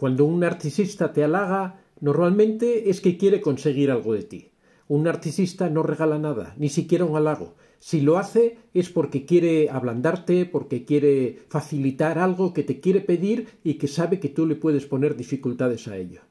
Cuando un narcisista te halaga, normalmente es que quiere conseguir algo de ti. Un narcisista no regala nada, ni siquiera un halago. Si lo hace es porque quiere ablandarte, porque quiere facilitar algo que te quiere pedir y que sabe que tú le puedes poner dificultades a ello.